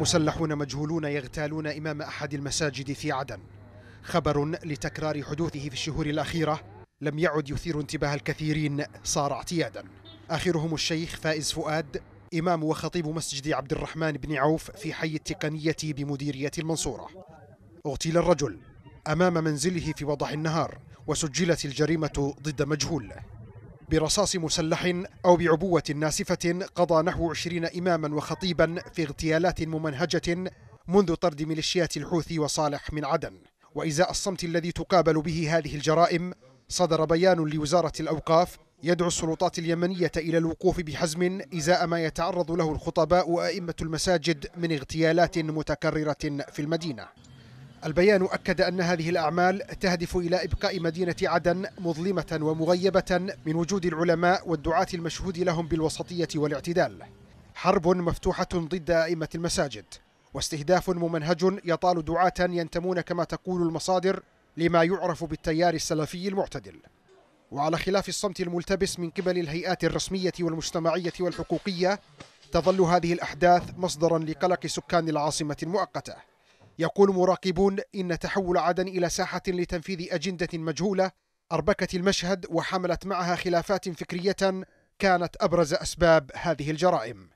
مسلحون مجهولون يغتالون إمام أحد المساجد في عدن خبر لتكرار حدوثه في الشهور الأخيرة لم يعد يثير انتباه الكثيرين صار اعتيادا آخرهم الشيخ فائز فؤاد إمام وخطيب مسجد عبد الرحمن بن عوف في حي التقنية بمديرية المنصورة اغتيل الرجل أمام منزله في وضح النهار وسجلت الجريمة ضد مجهول برصاص مسلح أو بعبوة ناسفة قضى نحو 20 إماما وخطيبا في اغتيالات ممنهجة منذ طرد ميليشيات الحوثي وصالح من عدن وإزاء الصمت الذي تقابل به هذه الجرائم صدر بيان لوزارة الأوقاف يدعو السلطات اليمنية إلى الوقوف بحزم إزاء ما يتعرض له الخطباء وأئمة المساجد من اغتيالات متكررة في المدينة البيان أكد أن هذه الأعمال تهدف إلى إبقاء مدينة عدن مظلمة ومغيبة من وجود العلماء والدعاة المشهود لهم بالوسطية والاعتدال حرب مفتوحة ضد أئمة المساجد واستهداف ممنهج يطال دعاة ينتمون كما تقول المصادر لما يعرف بالتيار السلفي المعتدل وعلى خلاف الصمت الملتبس من قبل الهيئات الرسمية والمجتمعية والحقوقية تظل هذه الأحداث مصدرا لقلق سكان العاصمة المؤقته يقول مراقبون إن تحول عدن إلى ساحة لتنفيذ أجندة مجهولة أربكت المشهد وحملت معها خلافات فكرية كانت أبرز أسباب هذه الجرائم